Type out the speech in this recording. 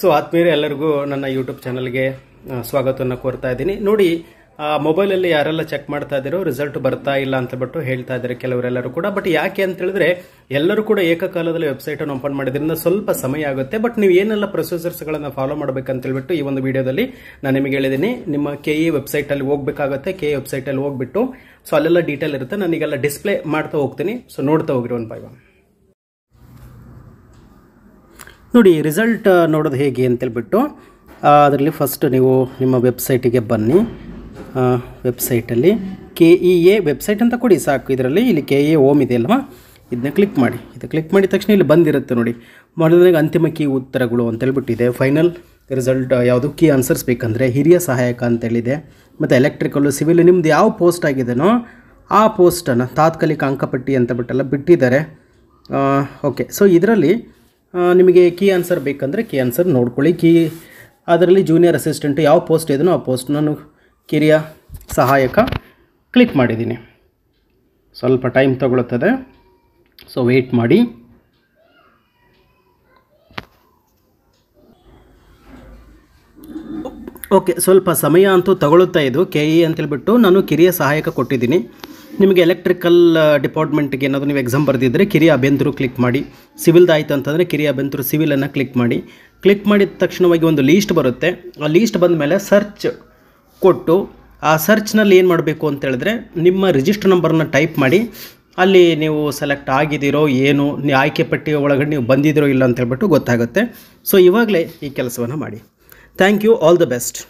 so ಆತ್ಮೀಯರೇ ಎಲ್ಲರಿಗೂ ನನ್ನ ಯೂಟ್ಯೂಬ್ ಚಾನಲ್ಗೆ ಸ್ವಾಗತವನ್ನು ಕೋರ್ತಾ ಇದ್ದೀನಿ ನೋಡಿ ಮೊಬೈಲಲ್ಲಿ ಯಾರೆಲ್ಲ ಚೆಕ್ ಮಾಡ್ತಾ ಇದ್ದೀರೋ ರಿಸಲ್ಟ್ ಬರ್ತಾ ಇಲ್ಲ ಅಂತ ಬಿಟ್ಟು ಹೇಳ್ತಾ ಇದ್ದಾರೆ ಕೆಲವರೆಲ್ಲರೂ ಕೂಡ ಬಟ್ ಯಾಕೆ ಅಂತ ಹೇಳಿದ್ರೆ ಎಲ್ಲರೂ ಕೂಡ ಏಕಕಾಲದಲ್ಲಿ ವೆಬ್ಸೈಟ್ ಅನ್ನು ಓಪನ್ ಮಾಡಿದ್ರಿಂದ ಸ್ವಲ್ಪ ಸಮಯ ಆಗುತ್ತೆ ಬಟ್ ನೀವು ಏನೆಲ್ಲ ಗಳನ್ನು ಫಾಲೋ ಮಾಡಬೇಕಂತ ಹೇಳ್ಬಿಟ್ಟು ಈ ಒಂದು ವಿಡಿಯೋದಲ್ಲಿ ನಾನು ನಿಮಗೆ ಹೇಳಿದ್ದೀನಿ ನಿಮ್ಮ ಕೆ ಇ e ಅಲ್ಲಿ ಹೋಗಬೇಕಾಗುತ್ತೆ ಕೆ ಇ e ಅಲ್ಲಿ ಹೋಗ್ಬಿಟ್ಟು ಸೊ ಅಲ್ಲೆಲ್ಲ ಡೀಟೇಲ್ ಇರುತ್ತೆ ನಾನೀಗೆಲ್ಲ ಡಿಸ್ಪ್ಲೇ ಮಾಡ್ತಾ ಹೋಗ್ತೀನಿ ಸೊ ನೋಡ್ತಾ ಹೋಗಿರೋ ಒಂದು ಒನ್ ನೋಡಿ ರಿಸಲ್ಟ್ ನೋಡೋದು ಹೇಗೆ ಅಂತೇಳ್ಬಿಟ್ಟು ಅದರಲ್ಲಿ ಫಸ್ಟ್ ನೀವು ನಿಮ್ಮ ವೆಬ್ಸೈಟಿಗೆ ಬನ್ನಿ ವೆಬ್ಸೈಟಲ್ಲಿ ಕೆ ಇ ಎ ವೆಬ್ಸೈಟ್ ಅಂತ ಕೊಡಿ ಸಾಕು ಇದರಲ್ಲಿ ಇಲ್ಲಿ ಕೆ ಎ ಓಮ್ ಇದೆ ಅಲ್ವಾ ಇದನ್ನ ಕ್ಲಿಕ್ ಮಾಡಿ ಇದು ಕ್ಲಿಕ್ ಮಾಡಿದ ತಕ್ಷಣ ಇಲ್ಲಿ ಬಂದಿರುತ್ತೆ ನೋಡಿ ಮೊದಲನೇ ಅಂತಿಮ ಕೀ ಉತ್ತರಗಳು ಅಂತೇಳ್ಬಿಟ್ಟಿದೆ ಫೈನಲ್ ರಿಸಲ್ಟ್ ಯಾವುದು ಕೀ ಆನ್ಸರ್ಸ್ ಬೇಕಂದರೆ ಹಿರಿಯ ಸಹಾಯಕ ಅಂತೇಳಿದೆ ಮತ್ತು ಎಲೆಕ್ಟ್ರಿಕಲ್ಲು ಸಿವಿಲ್ ನಿಮ್ದು ಯಾವ ಪೋಸ್ಟ್ ಆಗಿದೆನೋ ಆ ಪೋಸ್ಟನ್ನು ತಾತ್ಕಾಲಿಕ ಅಂಕಪಟ್ಟಿ ಅಂತ ಬಿಟ್ಟೆಲ್ಲ ಬಿಟ್ಟಿದ್ದಾರೆ ಓಕೆ ಸೊ ಇದರಲ್ಲಿ ನಿಮಗೆ ಕೀ ಆನ್ಸರ್ ಬೇಕಂದರೆ ಕೀ ಆನ್ಸರ್ ನೋಡ್ಕೊಳ್ಳಿ ಕೀ ಅದರಲ್ಲಿ ಜೂನಿಯರ್ ಅಸಿಸ್ಟೆಂಟ್ ಯಾವ ಪೋಸ್ಟ್ ಇದೆಯೋ ಆ ಪೋಸ್ಟ್ ನಾನು ಕಿರಿಯ ಸಹಾಯಕ ಕ್ಲಿಕ್ ಮಾಡಿದ್ದೀನಿ ಸ್ವಲ್ಪ ಟೈಮ್ ತಗೊಳ್ಳುತ್ತದೆ ಸೊ ವೆಯ್ಟ್ ಮಾಡಿ ಓಕೆ ಸ್ವಲ್ಪ ಸಮಯ ಅಂತೂ ತಗೊಳ್ಳುತ್ತಾ ಇದು ಕೆ ಇ e ಅಂತೇಳ್ಬಿಟ್ಟು ನಾನು ಕಿರಿಯ ಸಹಾಯಕ ಕೊಟ್ಟಿದ್ದೀನಿ ನಿಮಗೆ ಎಲೆಕ್ಟ್ರಿಕಲ್ ಡಿಪಾರ್ಟ್ಮೆಂಟ್ಗೆ ಏನಾದರೂ ನೀವು ಎಕ್ಸಾಮ್ ಬರೆದಿದ್ದರೆ ಕಿರಿಯ ಅಭ್ಯಂತರು ಕ್ಲಿಕ್ ಮಾಡಿ ಸಿವಿಲ್ದು ಆಯಿತು ಅಂತಂದರೆ ಕಿರಿಯ ಅಭ್ಯಂತರು ಸಿವಿಲನ್ನು ಕ್ಲಿಕ್ ಮಾಡಿ ಕ್ಲಿಕ್ ಮಾಡಿದ ತಕ್ಷಣವಾಗಿ ಒಂದು ಲೀಸ್ಟ್ ಬರುತ್ತೆ ಆ ಲೀಸ್ಟ್ ಬಂದ ಮೇಲೆ ಸರ್ಚ್ ಕೊಟ್ಟು ಆ ಸರ್ಚ್ನಲ್ಲಿ ಏನು ಮಾಡಬೇಕು ಅಂತ ಹೇಳಿದ್ರೆ ನಿಮ್ಮ ರಿಜಿಸ್ಟರ್ ನಂಬರ್ನ ಟೈಪ್ ಮಾಡಿ ಅಲ್ಲಿ ನೀವು ಸೆಲೆಕ್ಟ್ ಆಗಿದ್ದೀರೋ ಏನು ನೀವು ಆಯ್ಕೆ ಪಟ್ಟಿ ಒಳಗಡೆ ನೀವು ಬಂದಿದ್ದೀರೋ ಇಲ್ಲ ಅಂತ ಗೊತ್ತಾಗುತ್ತೆ ಸೊ ಇವಾಗಲೇ ಈ ಕೆಲಸವನ್ನು ಮಾಡಿ thank you all the best